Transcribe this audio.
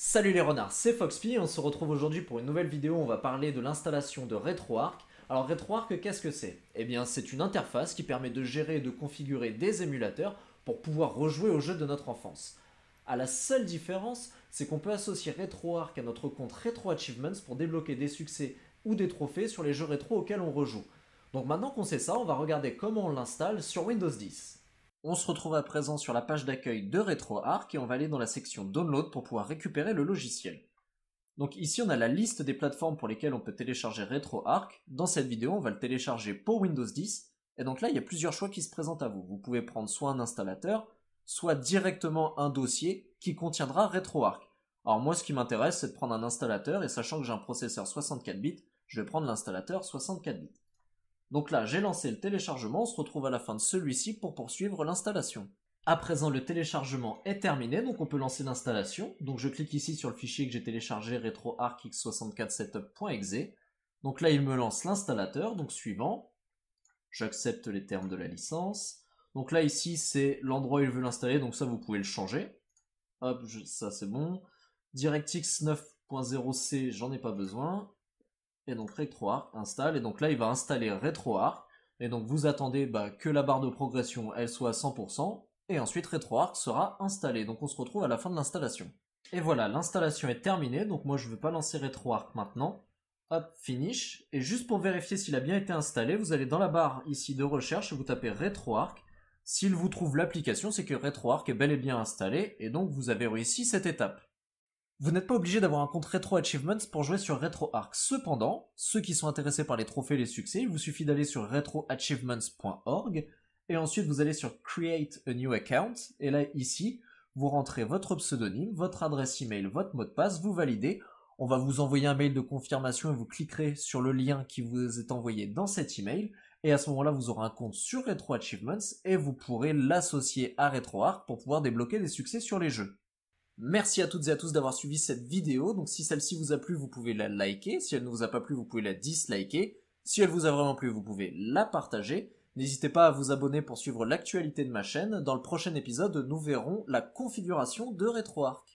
Salut les renards, c'est Foxpy, on se retrouve aujourd'hui pour une nouvelle vidéo où on va parler de l'installation de RetroArch. Alors RetroArch, qu'est-ce que c'est Eh bien c'est une interface qui permet de gérer et de configurer des émulateurs pour pouvoir rejouer aux jeux de notre enfance. À la seule différence, c'est qu'on peut associer RetroArch à notre compte RetroAchievements pour débloquer des succès ou des trophées sur les jeux rétro auxquels on rejoue. Donc maintenant qu'on sait ça, on va regarder comment on l'installe sur Windows 10. On se retrouve à présent sur la page d'accueil de RetroArch et on va aller dans la section Download pour pouvoir récupérer le logiciel. Donc ici on a la liste des plateformes pour lesquelles on peut télécharger RetroArch. Dans cette vidéo on va le télécharger pour Windows 10. Et donc là il y a plusieurs choix qui se présentent à vous. Vous pouvez prendre soit un installateur, soit directement un dossier qui contiendra RetroArch. Alors moi ce qui m'intéresse c'est de prendre un installateur et sachant que j'ai un processeur 64 bits, je vais prendre l'installateur 64 bits. Donc là, j'ai lancé le téléchargement, on se retrouve à la fin de celui-ci pour poursuivre l'installation. À présent, le téléchargement est terminé, donc on peut lancer l'installation. Donc je clique ici sur le fichier que j'ai téléchargé, retroarchx64setup.exe. Donc là, il me lance l'installateur, donc suivant. J'accepte les termes de la licence. Donc là, ici, c'est l'endroit où il veut l'installer, donc ça, vous pouvez le changer. Hop, ça c'est bon. DirectX 9.0c, j'en ai pas besoin et donc RetroArch installe, et donc là il va installer RetroArch, et donc vous attendez bah, que la barre de progression elle soit à 100%, et ensuite RetroArch sera installé, donc on se retrouve à la fin de l'installation. Et voilà, l'installation est terminée, donc moi je ne veux pas lancer RetroArch maintenant. Hop, finish, et juste pour vérifier s'il a bien été installé, vous allez dans la barre ici de recherche, vous tapez RetroArch, s'il vous trouve l'application, c'est que RetroArch est bel et bien installé, et donc vous avez réussi cette étape. Vous n'êtes pas obligé d'avoir un compte Retro Achievements pour jouer sur RetroArc. Cependant, ceux qui sont intéressés par les trophées et les succès, il vous suffit d'aller sur retroachievements.org et ensuite vous allez sur Create a new account et là ici, vous rentrez votre pseudonyme, votre adresse email, votre mot de passe, vous validez, on va vous envoyer un mail de confirmation et vous cliquerez sur le lien qui vous est envoyé dans cet email et à ce moment-là, vous aurez un compte sur Retro Achievements et vous pourrez l'associer à RetroArc pour pouvoir débloquer des succès sur les jeux. Merci à toutes et à tous d'avoir suivi cette vidéo. Donc si celle-ci vous a plu, vous pouvez la liker. Si elle ne vous a pas plu, vous pouvez la disliker. Si elle vous a vraiment plu, vous pouvez la partager. N'hésitez pas à vous abonner pour suivre l'actualité de ma chaîne. Dans le prochain épisode, nous verrons la configuration de RetroArch.